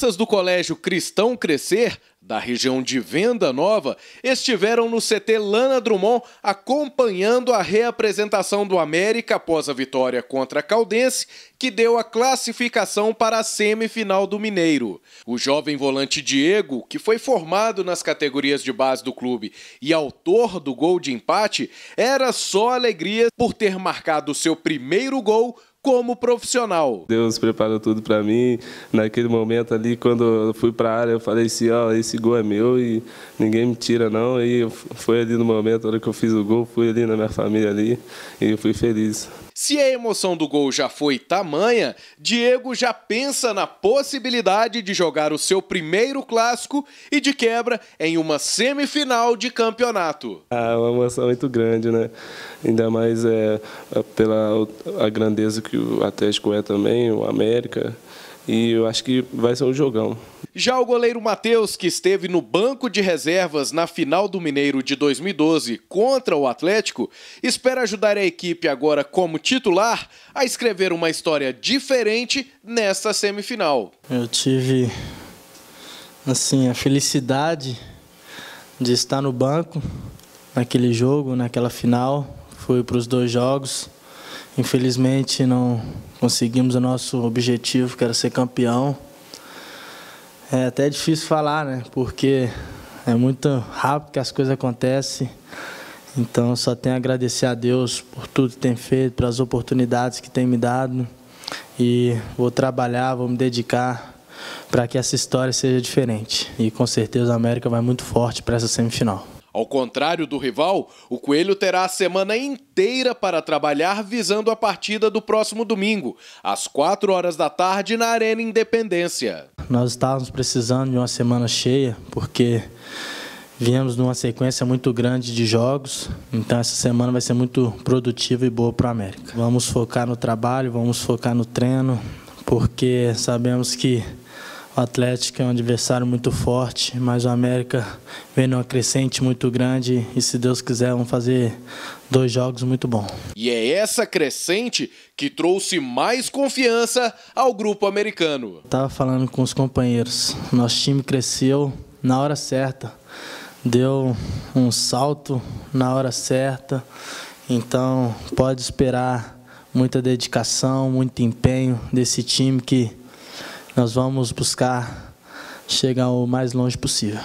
crianças do Colégio Cristão Crescer, da região de Venda Nova, estiveram no CT Lana Drummond acompanhando a reapresentação do América após a vitória contra a Caldense, que deu a classificação para a semifinal do Mineiro. O jovem volante Diego, que foi formado nas categorias de base do clube e autor do gol de empate, era só alegria por ter marcado seu primeiro gol como profissional. Deus preparou tudo para mim. Naquele momento ali, quando eu fui para a área, eu falei assim, ó, oh, esse gol é meu e ninguém me tira não. E foi ali no momento, na hora que eu fiz o gol, fui ali na minha família ali e fui feliz. Se a emoção do gol já foi tamanha, Diego já pensa na possibilidade de jogar o seu primeiro clássico e de quebra em uma semifinal de campeonato. Ah, é uma emoção muito grande, né? Ainda mais é, pela a grandeza que o Atlético é também, o América. E eu acho que vai ser um jogão. Já o goleiro Matheus, que esteve no banco de reservas na final do Mineiro de 2012 contra o Atlético, espera ajudar a equipe agora como titular a escrever uma história diferente nesta semifinal. Eu tive assim a felicidade de estar no banco naquele jogo, naquela final, fui para os dois jogos. Infelizmente não conseguimos o nosso objetivo, que era ser campeão. É até difícil falar, né? Porque é muito rápido que as coisas acontecem. Então só tenho a agradecer a Deus por tudo que tem feito, pelas oportunidades que tem me dado. E vou trabalhar, vou me dedicar para que essa história seja diferente. E com certeza a América vai muito forte para essa semifinal. Ao contrário do rival, o Coelho terá a semana inteira para trabalhar visando a partida do próximo domingo, às 4 horas da tarde, na Arena Independência. Nós estávamos precisando de uma semana cheia, porque viemos numa sequência muito grande de jogos, então essa semana vai ser muito produtiva e boa para o América. Vamos focar no trabalho, vamos focar no treino, porque sabemos que o Atlético é um adversário muito forte, mas o América vem numa crescente muito grande e, se Deus quiser, vão fazer dois jogos muito bons. E é essa crescente que trouxe mais confiança ao grupo americano. Estava falando com os companheiros, nosso time cresceu na hora certa, deu um salto na hora certa, então pode esperar muita dedicação, muito empenho desse time que nós vamos buscar chegar o mais longe possível.